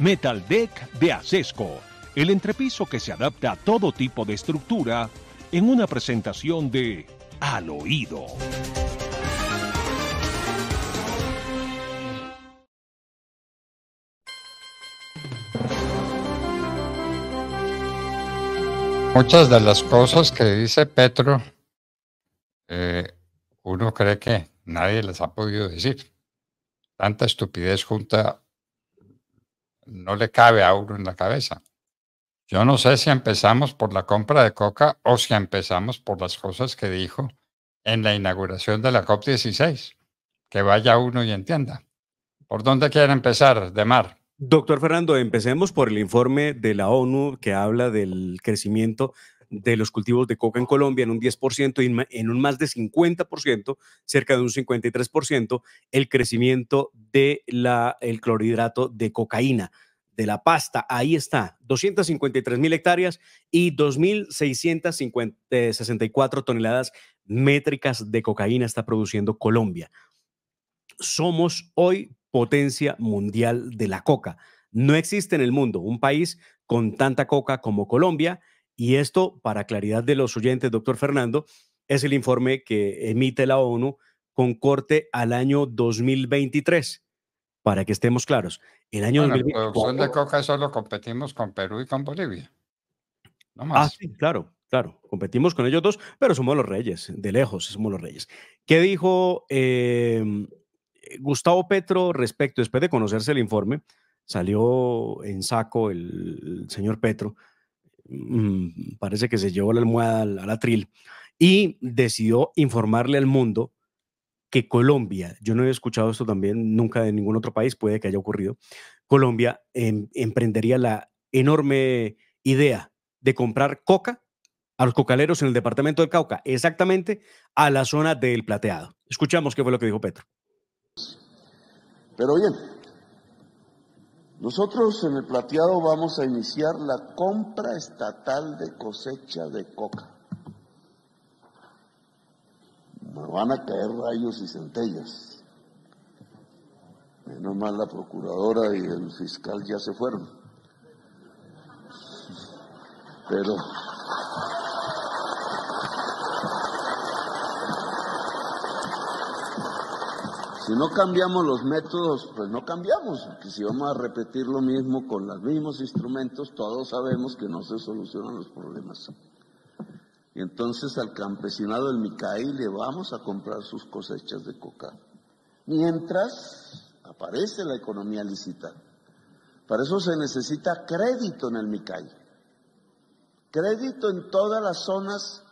Metal Deck de Acesco, el entrepiso que se adapta a todo tipo de estructura en una presentación de Al Oído. Muchas de las cosas que dice Petro, eh, uno cree que nadie les ha podido decir. Tanta estupidez junta no le cabe a uno en la cabeza. Yo no sé si empezamos por la compra de coca o si empezamos por las cosas que dijo en la inauguración de la COP16. Que vaya uno y entienda. ¿Por dónde quiere empezar, de Doctor Fernando, empecemos por el informe de la ONU que habla del crecimiento de los cultivos de coca en Colombia en un 10% y en un más de 50%, cerca de un 53%, el crecimiento del el clorhidrato de cocaína de la pasta. Ahí está, 253 mil hectáreas y 2.664 eh, toneladas métricas de cocaína está produciendo Colombia. Somos hoy potencia mundial de la coca. No existe en el mundo un país con tanta coca como Colombia y esto, para claridad de los oyentes, doctor Fernando, es el informe que emite la ONU con corte al año 2023. Para que estemos claros, el año 2023. La producción de coca solo competimos con Perú y con Bolivia. No ah, más. Ah, sí, claro, claro. Competimos con ellos dos, pero somos los reyes, de lejos somos los reyes. ¿Qué dijo em, Gustavo Petro respecto, después de conocerse el informe, salió en saco el señor Petro Mm, parece que se llevó la almohada al, atril, y decidió informarle al mundo que Colombia, yo no he escuchado esto también nunca de ningún otro país, puede que haya ocurrido, Colombia em, emprendería la enorme idea de comprar coca a los cocaleros en el departamento del Cauca, exactamente a la zona del plateado. Escuchamos qué fue lo que dijo Petro. Pero bien, nosotros en el plateado vamos a iniciar la compra estatal de cosecha de coca. Nos van a caer rayos y centellas. Menos mal la procuradora y el fiscal ya se fueron. Pero Si no cambiamos los métodos, pues no cambiamos, porque si vamos a repetir lo mismo con los mismos instrumentos, todos sabemos que no se solucionan los problemas. Y entonces al campesinado del Micaí le vamos a comprar sus cosechas de coca. Mientras aparece la economía lícita. Para eso se necesita crédito en el Micaí. Crédito en todas las zonas,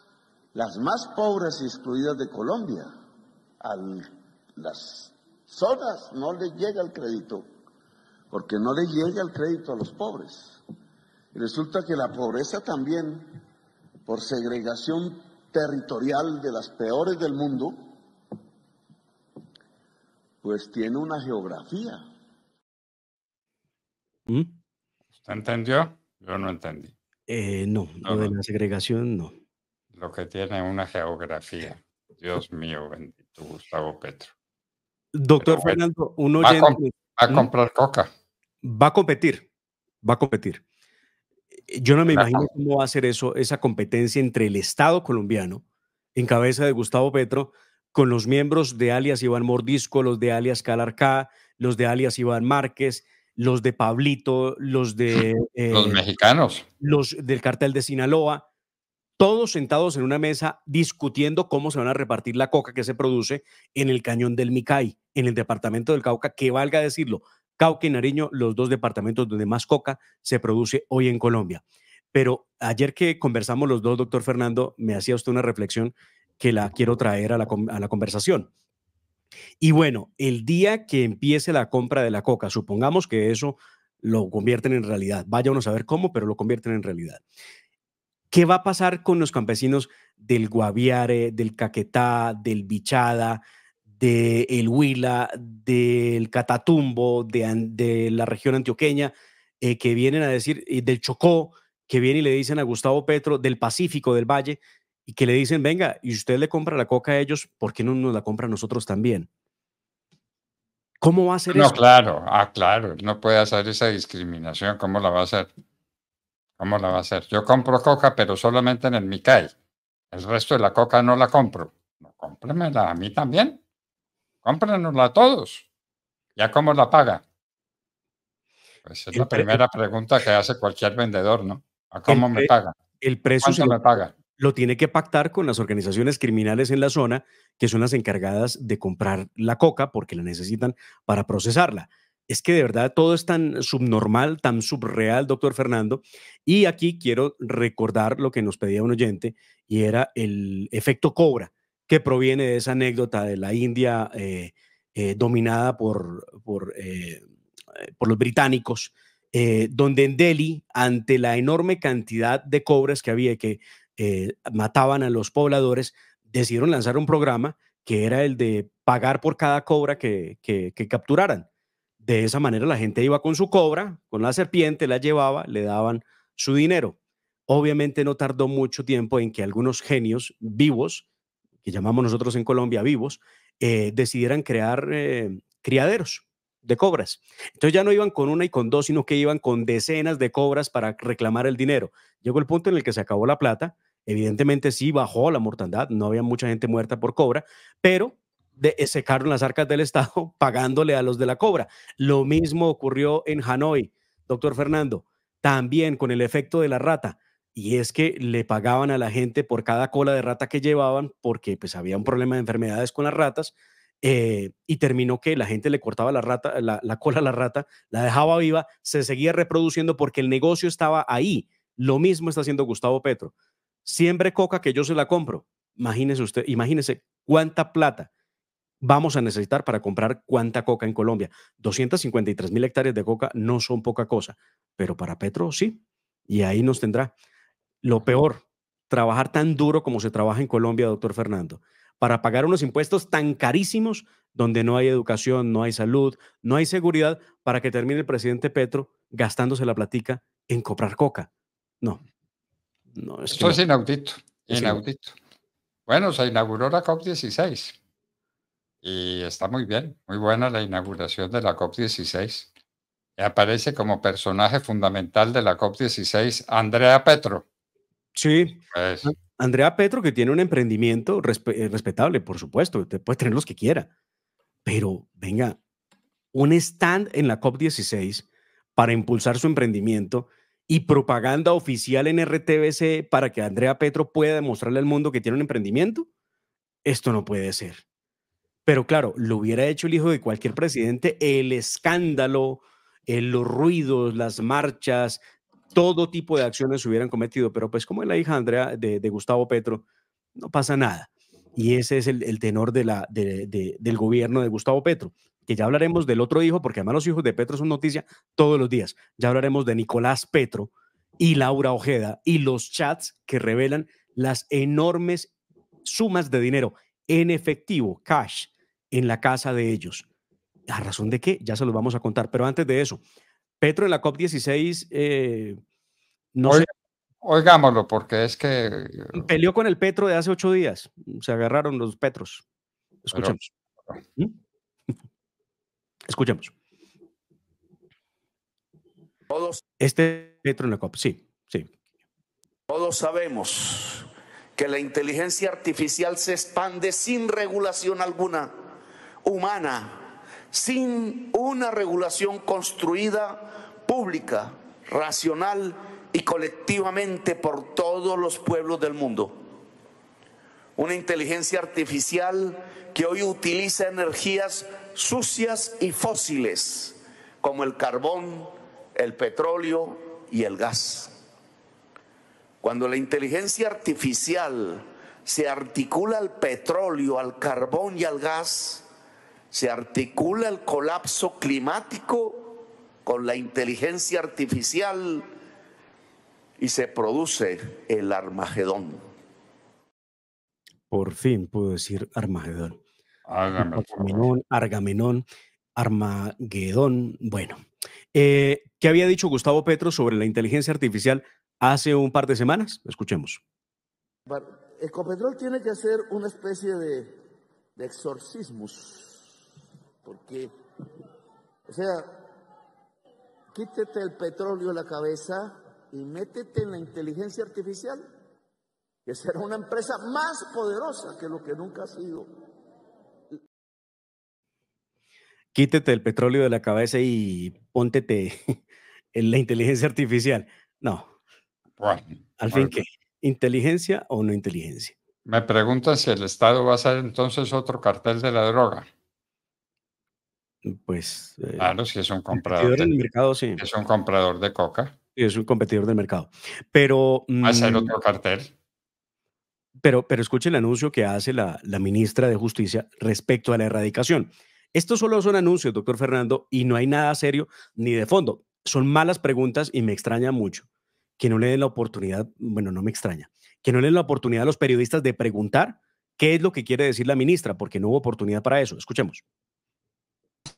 las más pobres y excluidas de Colombia, al las zonas no le llega el crédito, porque no le llega el crédito a los pobres. Y resulta que la pobreza también, por segregación territorial de las peores del mundo, pues tiene una geografía. ¿Mm? ¿Usted entendió? Yo no entendí. no, eh, no, lo de la segregación no. Lo que tiene una geografía. Dios mío, bendito Gustavo Petro. Doctor Fernando, uno Va a, ¿Mm? comprar coca. Va a competir. Va a competir. Yo no me imagino cómo va a ser eso, esa competencia entre el Estado colombiano, en cabeza de Gustavo Petro, con los miembros de alias Iván Mordisco, los de alias Calarcá, los de alias Iván Márquez, los de Pablito, los de... los eh, mexicanos. Los del cartel de Sinaloa todos sentados en una mesa discutiendo cómo se van a repartir la coca que se produce en el cañón del Micay, en el departamento del Cauca, que valga decirlo, Cauca y Nariño, los dos departamentos donde más coca se produce hoy en Colombia. Pero ayer que conversamos los dos, doctor Fernando, me hacía usted una reflexión que la quiero traer a la, conversación. Y bueno, el día que empiece la compra de la coca, supongamos que eso lo convierten en realidad, vaya a saber cómo, pero lo convierten en realidad. ¿Qué va a pasar con los campesinos del Guaviare, del Caquetá, del Bichada, del Huila, del Catatumbo, de, la región antioqueña, eh, que vienen a decir, del Chocó, que vienen y le dicen a Gustavo Petro, del Pacífico, del Valle, y que le dicen, venga, y usted le compra la coca a ellos, ¿por qué no nos la compra a nosotros también? ¿Cómo va a ser eso? No, claro, ah, claro, no puede hacer esa discriminación, ¿cómo la va a hacer? ¿Cómo la va a hacer? Yo compro coca, pero solamente en el MICAI. El resto de la coca no la compro. No, cómpremela a mí también. Cómprenosla a todos. ¿Ya cómo la paga? Pues es la primera pregunta que hace cualquier vendedor, ¿no? ¿A cómo me paga? El precio se me paga? lo tiene que pactar con las organizaciones criminales en la zona, que son las encargadas de comprar la coca porque la necesitan para procesarla es que de verdad todo es tan subnormal, tan subreal, doctor Fernando. Y aquí quiero recordar lo que nos pedía un oyente y era el efecto cobra, que proviene de esa anécdota de la India eh, eh, dominada por, por, eh, los británicos, donde en Delhi, ante la enorme cantidad de cobras que había que mataban a los pobladores, decidieron lanzar un programa que era el de pagar por cada cobra que capturaran. De esa manera la gente iba con su cobra, con la serpiente, la llevaba, le daban su dinero. Obviamente no tardó mucho tiempo en que algunos genios vivos, que llamamos nosotros en Colombia vivos, eh, decidieran crear eh, criaderos de cobras. Entonces ya no iban con una y con dos, sino que iban con decenas de cobras para reclamar el dinero. Llegó el punto en el que se acabó la plata. Evidentemente sí bajó la mortandad, no había mucha gente muerta por cobra, pero eh, secaron las arcas del Estado pagándole a los de la cobra. Lo mismo ocurrió en Hanoi, doctor Fernando, también con el efecto de la rata. Y es que le pagaban a la gente por cada cola de rata que llevaban porque pues había un problema de enfermedades con las ratas. Eh, y terminó que la gente le cortaba la, rata, cola a la rata, la dejaba viva, se seguía reproduciendo porque el negocio estaba ahí. Lo mismo está haciendo Gustavo Petro. Siempre coca que yo se la compro. Imagínese usted, imagínese cuánta plata vamos a necesitar para comprar cuánta coca en Colombia. 253 mil hectáreas de coca no son poca cosa, pero para Petro sí. Y ahí nos tendrá. Lo peor, trabajar tan duro como se trabaja en Colombia, doctor Fernando, para pagar unos impuestos tan carísimos donde no hay educación, no hay salud, no hay seguridad, para que termine el presidente Petro gastándose la platica en comprar coca. No. no Esto es inaudito. inaudito. Bueno, se inauguró la COP16 y está muy bien, muy buena la inauguración de la COP16. Aparece como personaje fundamental de la COP16 Andrea Petro. Sí. Pues ah, Andrea Petro, que tiene un emprendimiento eh, respetable, por supuesto, te puede tener los que quiera. Pero venga, un stand en la COP16 para impulsar su emprendimiento y propaganda oficial en RTBC para que Andrea Petro pueda demostrarle al mundo que tiene un emprendimiento. Esto no puede ser. Pero claro, lo hubiera hecho el hijo de cualquier presidente, el escándalo, el, eh, los ruidos, las marchas, todo tipo de acciones se hubieran cometido. Pero pues como es la hija Andrea de, Gustavo Petro, no pasa nada. Y ese es el, tenor del gobierno de Gustavo Petro, que ya hablaremos del otro hijo, porque además los hijos de Petro son noticia todos los días. Ya hablaremos de Nicolás Petro y Laura Ojeda y los chats que revelan las enormes sumas de dinero en efectivo, cash, en la casa de ellos. ¿la razón de qué? Ya se los vamos a contar. Pero antes de eso, Petro en la COP16, eh, no Oigámoslo, porque es que. Eh, peleó con el Petro de hace ocho días. Se agarraron los Petros. Escuchemos. ¿Mm? Escuchemos. Todos. Este Petro en la COP, sí, sí. Todos sabemos que la inteligencia artificial se expande sin regulación alguna humana, sin una regulación construida pública, racional y colectivamente por todos los pueblos del mundo. Una inteligencia artificial que hoy utiliza energías sucias y fósiles, como el carbón, el petróleo y el gas. Cuando la inteligencia artificial se articula al petróleo, al carbón y al gas, se articula el colapso climático con la inteligencia artificial y se produce el Armagedón. Por fin puedo decir Armagedón. Argamenón, Argamenón, Armagedón. Bueno, eh, ¿qué había dicho Gustavo Petro sobre la inteligencia artificial hace un par de semanas? Escuchemos. Ecopetrol tiene que hacer una especie de exorcismos porque, o sea, quítete el petróleo de la cabeza y métete en la inteligencia artificial, que será una empresa más poderosa que lo que nunca ha sido. Quítete el petróleo de la cabeza y póntete en la inteligencia artificial. No. Al fin que, ¿inteligencia o no inteligencia? Me preguntan si el Estado va a ser entonces otro cartel de la droga. Pues. Eh, claro, si es un comprador. Es un comprador de coca. es un competidor del mercado. Pero. Va a mm, otro cartel. Pero, pero escuche el anuncio que hace la, la ministra de Justicia respecto a la erradicación. Estos solo son anuncios, doctor Fernando, y no hay nada serio ni de fondo. Son malas preguntas y me extraña mucho que no le den la oportunidad, bueno, no me extraña, que no le den la oportunidad a los periodistas de preguntar qué es lo que quiere decir la ministra, porque no hubo oportunidad para eso. Escuchemos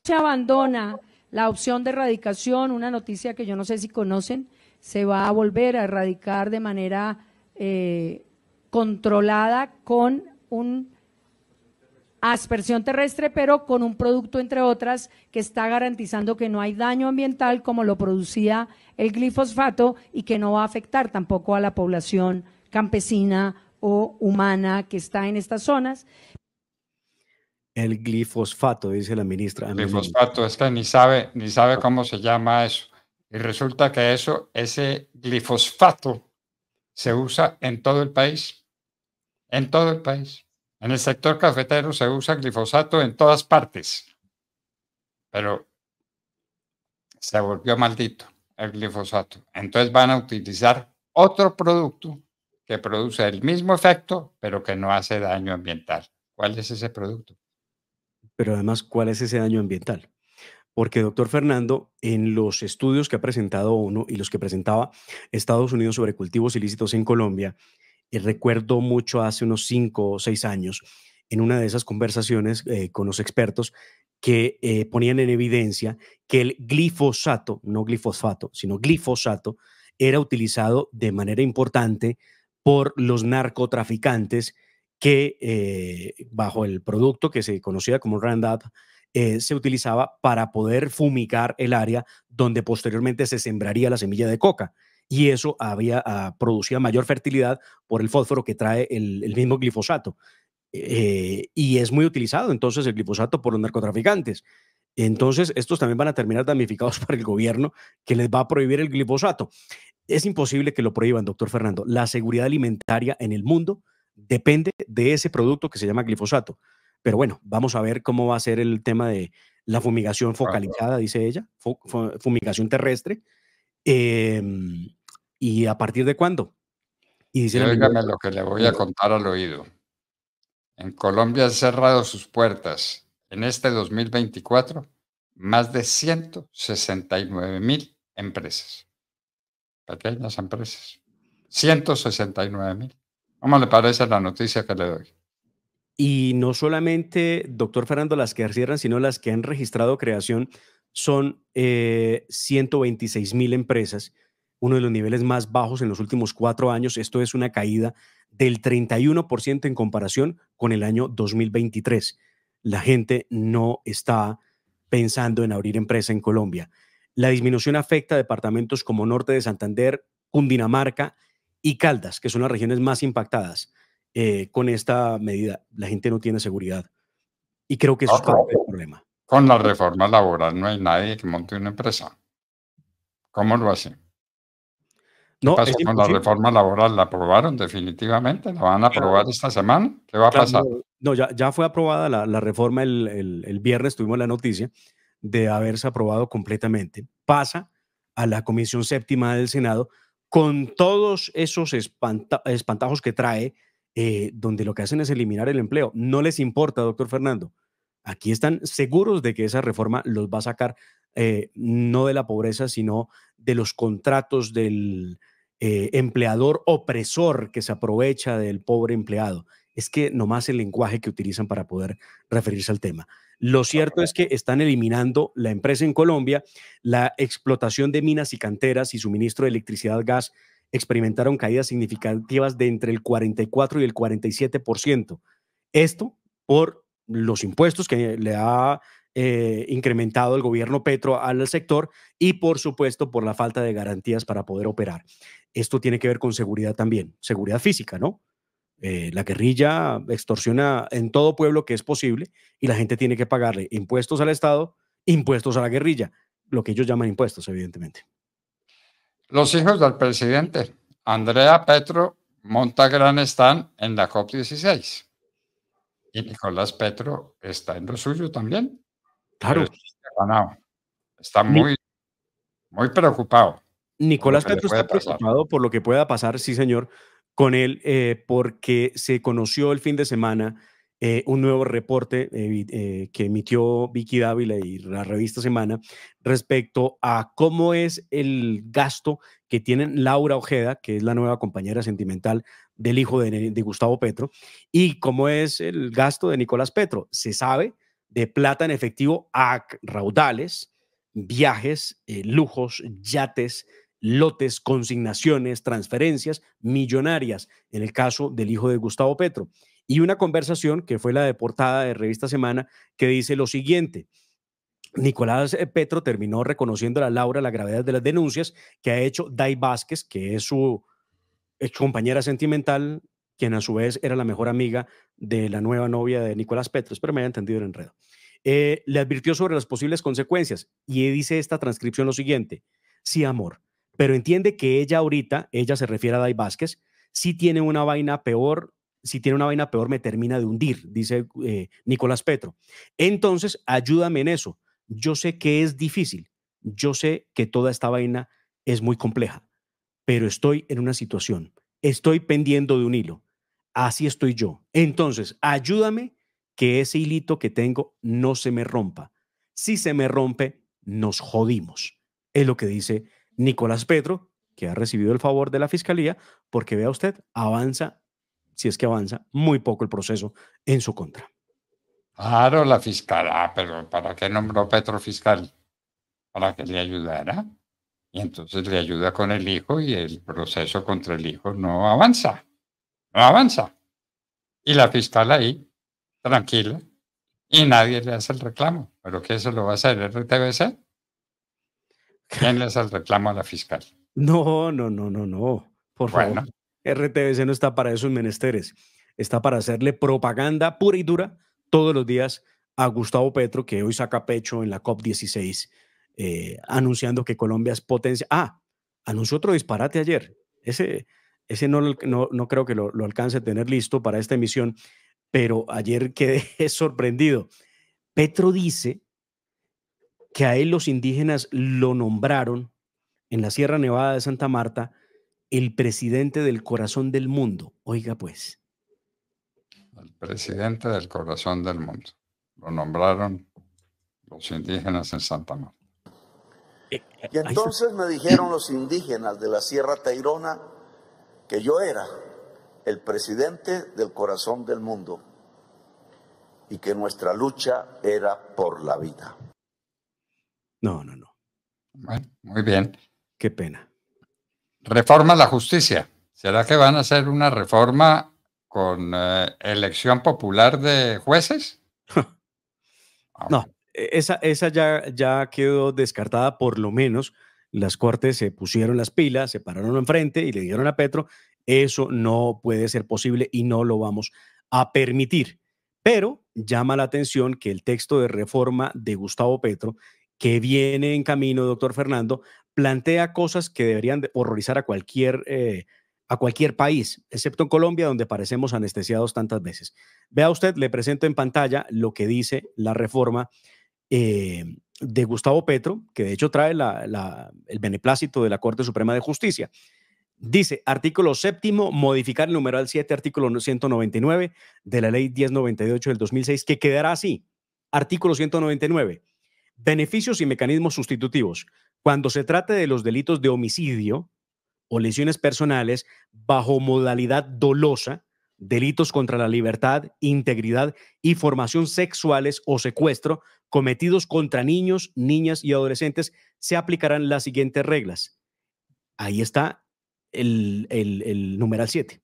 se abandona la opción de erradicación, una noticia que yo no sé si conocen, se va a volver a erradicar de manera eh, controlada con una aspersión terrestre, pero con un producto, entre otras, que está garantizando que no hay daño ambiental como lo producía el glifosfato y que no va a afectar tampoco a la población campesina o humana que está en estas zonas. El glifosfato, dice la ministra. El glifosfato, es que ni sabe, ni sabe cómo se llama eso. Y resulta que eso, ese glifosfato, se usa en todo el país. En todo el país. En el sector cafetero se usa glifosato en todas partes. Pero se volvió maldito el glifosato. Entonces van a utilizar otro producto que produce el mismo efecto, pero que no hace daño ambiental. ¿Cuál es ese producto? pero además cuál es ese daño ambiental. Porque, doctor Fernando, en los estudios que ha presentado uno y los que presentaba Estados Unidos sobre cultivos ilícitos en Colombia, eh, recuerdo mucho hace unos cinco o seis años, en una de esas conversaciones eh, con los expertos que eh, ponían en evidencia que el glifosato, no glifosfato, sino glifosato, era utilizado de manera importante por los narcotraficantes que eh, bajo el producto que se conocía como Roundup eh, se utilizaba para poder fumigar el área donde posteriormente se sembraría la semilla de coca. Y eso había, producido ah, producía mayor fertilidad por el fósforo que trae el, mismo glifosato. Eh, y es muy utilizado entonces el glifosato por los narcotraficantes. Entonces, estos también van a terminar damnificados para el gobierno que les va a prohibir el glifosato. Es imposible que lo prohíban, doctor Fernando. La seguridad alimentaria en el mundo depende de ese producto que se llama glifosato. Pero bueno, vamos a ver cómo va a ser el tema de la fumigación ah, focalizada, dice ella, fumigación terrestre. Em, ¿Y a partir de cuándo? Y dice lo que le voy a contar al oído. En Colombia han cerrado sus puertas en este 2024 más de 169 mil empresas, pequeñas empresas. 169 mil. ¿Cómo le parece la noticia que le doy? Y no solamente, doctor Fernando, las que cierran, sino las que han registrado creación son 126 eh, mil empresas, uno de los niveles más bajos en los últimos cuatro años. Esto es una caída del 31% en comparación con el año 2023. La gente no está pensando en abrir empresa en Colombia. La disminución afecta a departamentos como Norte de Santander, Cundinamarca y Caldas, que son las regiones más impactadas eh, con esta medida. La gente no tiene seguridad. Y creo que eso es ah, parte del problema. Con la reforma laboral no hay nadie que monte una empresa. ¿Cómo lo hace ¿Qué no, con la reforma laboral? ¿La aprobaron definitivamente? ¿La van a aprobar esta semana? ¿Qué va a pasar? No, ya, ya, fue aprobada la, reforma el, el, el, viernes, tuvimos la noticia de haberse aprobado completamente. Pasa a la Comisión Séptima del Senado, con todos esos espantajos que trae, eh, donde lo que hacen es eliminar el empleo. No les importa, doctor Fernando. Aquí están seguros de que esa reforma los va a sacar eh, no de la pobreza, sino de los contratos del eh, empleador opresor que se aprovecha del pobre empleado. Es que nomás el lenguaje que utilizan para poder referirse al tema. Lo cierto es que están eliminando la empresa en Colombia, la explotación de minas y canteras y suministro de electricidad, gas, experimentaron caídas significativas de entre el 44 y el 47%. Esto por los impuestos que le ha eh, incrementado el gobierno Petro al sector y por supuesto por la falta de garantías para poder operar. Esto tiene que ver con seguridad también, seguridad física, ¿no? Eh, la guerrilla extorsiona en todo pueblo que es posible y la gente tiene que pagarle impuestos al Estado, impuestos a la guerrilla, lo que ellos llaman impuestos, evidentemente. Los hijos del presidente, Andrea Petro, Montagran están en la COP16 y Nicolás Petro está en lo suyo también. Claro. Está muy, muy preocupado. Nicolás Petro está preocupado por lo que pueda pasar, sí, señor, con él eh, porque se conoció el fin de semana eh, un nuevo reporte eh, que emitió Vicky Dávila y la revista Semana respecto a cómo es el gasto que tienen Laura Ojeda, que es la nueva compañera sentimental del hijo de, de Gustavo Petro, y cómo es el gasto de Nicolás Petro. Se sabe de plata en efectivo a raudales, viajes, lujos, yates, lotes, consignaciones, transferencias millonarias, en el caso del hijo de Gustavo Petro. Y una conversación que fue la de portada de Revista Semana que dice lo siguiente. Nicolás eh, Petro terminó reconociendo a Laura la gravedad de las denuncias que ha hecho Dai Vázquez, que es su ex compañera sentimental, quien a su vez era la mejor amiga de la nueva novia de Nicolás Petro. Espero me haya entendido el enredo. Eh, le advirtió sobre las posibles consecuencias y dice esta transcripción lo siguiente. Sí, amor, pero entiende que ella ahorita, ella se refiere a Dai Vázquez, si tiene una vaina peor, si tiene una vaina peor me termina de hundir, dice eh, Nicolás Petro. Entonces, ayúdame en eso. Yo sé que es difícil, yo sé que toda esta vaina es muy compleja, pero estoy en una situación, estoy pendiendo de un hilo. Así estoy yo. Entonces, ayúdame que ese hilito que tengo no se me rompa. Si se me rompe, nos jodimos. Es lo que dice Nicolás Petro, que ha recibido el favor de la Fiscalía, porque vea usted, avanza, si es que avanza, muy poco el proceso en su contra. Claro, la fiscal, ah, pero ¿para qué nombró Petro fiscal? Para que le ayudara. Y entonces le ayuda con el hijo y el proceso contra el hijo no avanza. No avanza. Y la fiscal ahí, tranquila, y nadie le hace el reclamo. ¿Pero qué se lo va a hacer el RTBC? ¿Quién el reclamo a la fiscal? No, no, no, no, no. Por favor. RTBC no está para esos menesteres. Está para hacerle propaganda pura y dura todos los días a Gustavo Petro, que hoy saca pecho en la COP16, eh, anunciando que Colombia es potencia. Ah, anunció otro disparate ayer. Ese, ese no, no, no creo que lo, lo alcance a tener listo para esta emisión, pero ayer quedé sorprendido. Petro dice que a él los indígenas lo nombraron en la Sierra Nevada de Santa Marta el presidente del corazón del mundo. Oiga pues. El presidente del corazón del mundo. Lo nombraron los indígenas en Santa Marta. Eh, eh, y entonces me dijeron los indígenas de la Sierra Tairona que yo era el presidente del corazón del mundo y que nuestra lucha era por la vida. No, no, no. muy bien. Qué pena. Reforma la justicia. ¿Será que van a hacer una reforma con eh, elección popular de jueces? no, e, esa, ya, ya quedó descartada por lo menos las cortes se pusieron las pilas, se pararon enfrente y le dijeron a Petro, eso no puede ser posible y no lo vamos a permitir. Pero llama la atención que el texto de reforma de Gustavo Petro que viene en camino, doctor Fernando, plantea cosas que deberían horrorizar a cualquier, eh, a cualquier país, excepto en Colombia, donde parecemos anestesiados tantas veces. Vea usted, le presento en pantalla lo que dice la reforma eh, de Gustavo Petro, que de hecho trae el beneplácito de la Corte Suprema de Justicia. Dice, artículo séptimo, modificar el numeral 7, artículo 199 de la ley 1098 del 2006, que quedará así. Artículo 199 Beneficios y mecanismos sustitutivos. Cuando se trate de los delitos de homicidio o lesiones personales bajo modalidad dolosa, delitos contra la libertad, integridad y formación sexuales o secuestro cometidos contra niños, niñas y adolescentes, se aplicarán las siguientes reglas. Ahí está el, numeral 7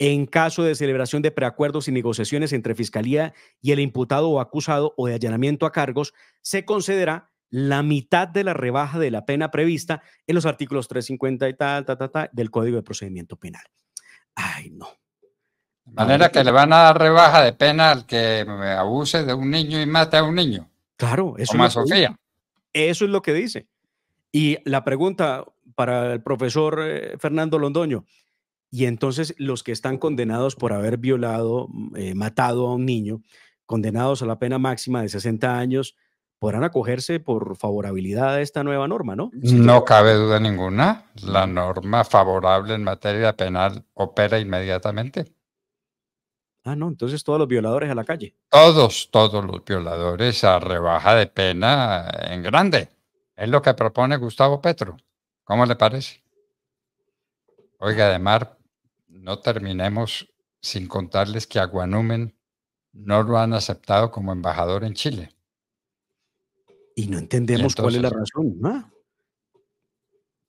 en caso de celebración de preacuerdos y negociaciones entre fiscalía y el imputado o acusado o de allanamiento a cargos, se concederá la mitad de la rebaja de la pena prevista en los artículos 350 y tal, tal, tal, tal, del Código de Procedimiento Penal. Ay, no. De manera que le van a dar rebaja de pena al que abuse de un niño y mate a un niño. Claro, eso, eso es lo que dice. Y la pregunta para el profesor eh, Fernando Londoño, y entonces los que están condenados por haber violado, mm, eh, matado a un niño, condenados a la pena máxima de 60 años, podrán acogerse por favorabilidad a esta nueva norma, ¿no? No cabe duda ninguna. La norma favorable en materia penal opera inmediatamente. Ah, no, entonces todos los violadores a la calle. Todos, todos los violadores a rebaja de pena en grande. Es lo que propone Gustavo Petro. ¿Cómo le parece? Oiga, además, no terminemos sin contarles que a no lo han aceptado como embajador en Chile. Y no entendemos cuál es la razón.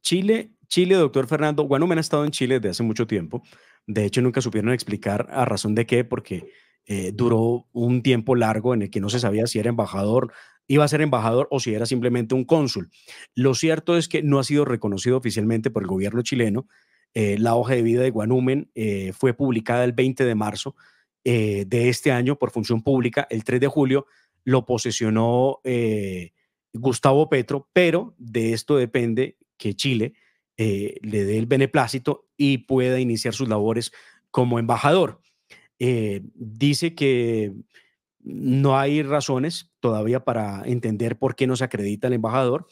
Chile, Chile, doctor Fernando, Guanumen ha estado en Chile desde hace mucho tiempo. De hecho, nunca supieron explicar a razón de qué, porque eh, duró un tiempo largo en el que no se sabía si era embajador, iba a ser embajador o si era simplemente un cónsul. Lo cierto es que no ha sido reconocido oficialmente por el gobierno chileno eh, la hoja de vida de Guanumen eh, fue publicada el 20 de marzo eh, de este año por función pública. El 3 de julio lo posesionó Gustavo Petro, pero de esto depende que Chile le dé el beneplácito y pueda iniciar sus labores como embajador. dice que no hay razones todavía para entender por qué no se acredita el embajador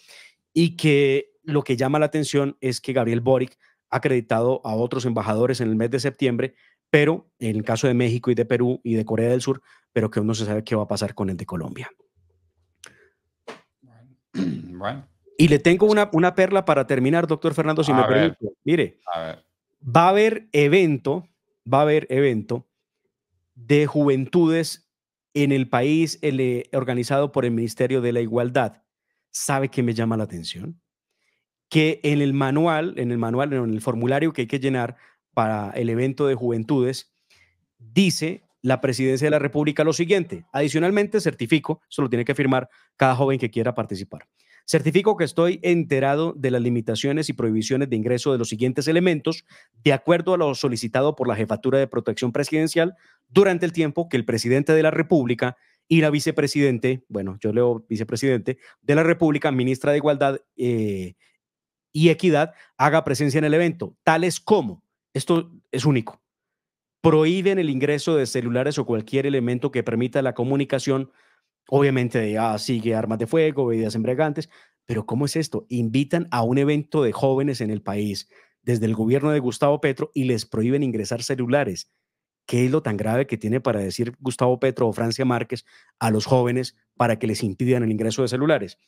y que lo que llama la atención es que Gabriel Boric acreditado a otros embajadores en el mes de septiembre, pero en el caso de México y de Perú y de Corea del Sur, pero que aún no se sabe qué va a pasar con el de Colombia. Y le tengo una, una perla para terminar, doctor Fernando, si me permite. Mire, va a haber evento, va a haber evento de juventudes en el país eh, organizado por el Ministerio de la Igualdad. ¿Sabe qué me llama la atención? que en el manual, en el manual, en el formulario que hay que llenar para el evento de juventudes, dice la presidencia de la República lo siguiente. Adicionalmente, certifico, eso lo tiene que firmar cada joven que quiera participar. Certifico que estoy enterado de las limitaciones y prohibiciones de ingreso de los siguientes elementos, de acuerdo a lo solicitado por la Jefatura de Protección Presidencial, durante el tiempo que el presidente de la República y la vicepresidente, bueno, yo leo vicepresidente de la República, ministra de Igualdad eh, y Equidad haga presencia en el evento, tales como, esto es único, prohíben el ingreso de celulares o cualquier elemento que permita la comunicación, obviamente ah, sigue armas de fuego, bebidas embriagantes, pero ¿cómo es esto? Invitan a un evento de jóvenes en el país desde el gobierno de Gustavo Petro y les prohíben ingresar celulares. ¿Qué es lo tan grave que tiene para decir Gustavo Petro o Francia Márquez a los jóvenes para que les impidan el ingreso de celulares?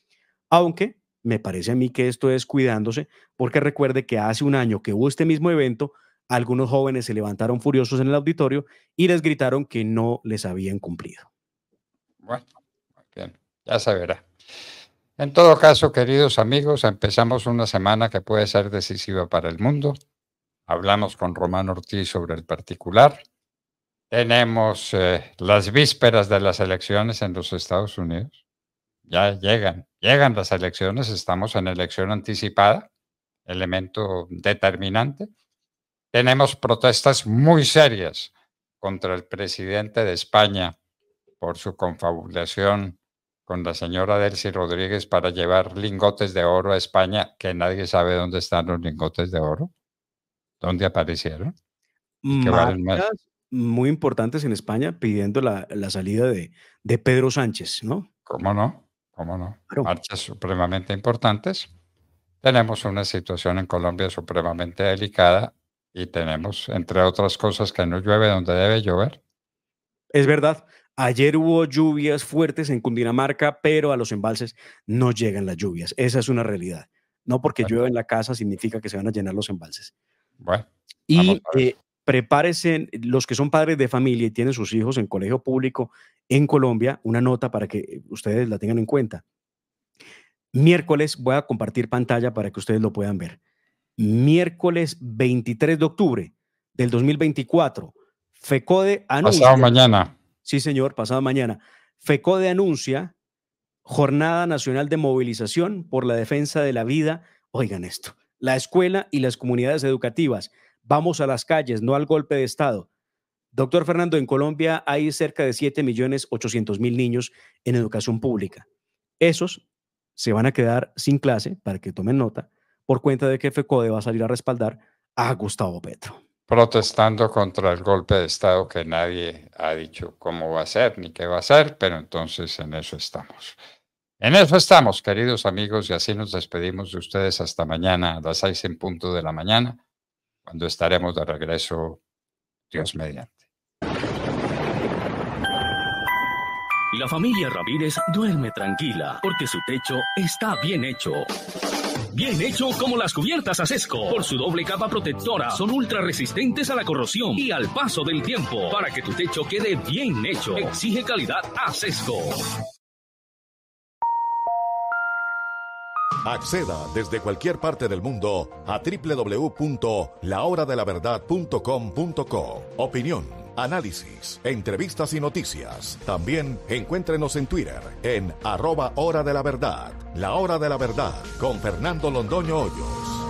Aunque me parece a mí que esto es cuidándose, porque recuerde que hace un año que hubo este mismo evento, algunos jóvenes se levantaron furiosos en el auditorio y les gritaron que no les habían cumplido. Bueno, ya se verá. En todo caso, queridos amigos, empezamos una semana que puede ser decisiva para el mundo. Hablamos con Román Ortiz sobre el particular. Tenemos eh, las vísperas de las elecciones en los Estados Unidos ya llegan, llegan las elecciones, estamos en elección anticipada, elemento determinante. Tenemos protestas muy serias contra el presidente de España por su confabulación con la señora Delcy Rodríguez para llevar lingotes de oro a España, que nadie sabe dónde están los lingotes de oro, dónde aparecieron. muy importantes en España pidiendo la, salida de, de Pedro Sánchez, ¿no? ¿Cómo no? Cómo no, marchas supremamente importantes. Tenemos una situación en Colombia supremamente delicada y tenemos, entre otras cosas, que no llueve donde debe llover. Es verdad. Ayer hubo lluvias fuertes en Cundinamarca, pero a los embalses no llegan las lluvias. Esa es una realidad. No porque llueve en la casa significa que se van a llenar los embalses. Bueno. Y eh, prepárense, los que son padres de familia y tienen sus hijos en colegio público en Colombia, una nota para que eh, ustedes la tengan en cuenta. Miércoles voy a compartir pantalla para que ustedes lo puedan ver. Miércoles 23 de octubre del 2024, FECODE anuncia. Pasado mañana. Sí, señor, pasado mañana. FECODE anuncia Jornada Nacional de Movilización por la Defensa de la Vida. Oigan esto. La escuela y las comunidades educativas Vamos a las calles, no al golpe de Estado. Doctor Fernando, en Colombia hay cerca de 7.800.000 niños en educación pública. Esos se van a quedar sin clase, para que tomen nota, por cuenta de que FECODE va a salir a respaldar a Gustavo Petro. Protestando contra el golpe de Estado que nadie ha dicho cómo va a ser ni qué va a ser, pero entonces en eso estamos. En eso estamos, queridos amigos, y así nos despedimos de ustedes hasta mañana a las seis en punto de la mañana cuando estaremos de regreso, Dios mediante. La familia Ramírez duerme tranquila porque su techo está bien hecho. Bien hecho como las cubiertas a Por su doble capa protectora, son ultra resistentes a la corrosión y al paso del tiempo. Para que tu techo quede bien hecho, exige calidad a Acceda desde cualquier parte del mundo a www.lahoradelaverdad.com.co. Opinión, análisis, entrevistas y noticias. También encuéntrenos en Twitter en arroba hora de la verdad. La hora de la verdad con Fernando Londoño Hoyos.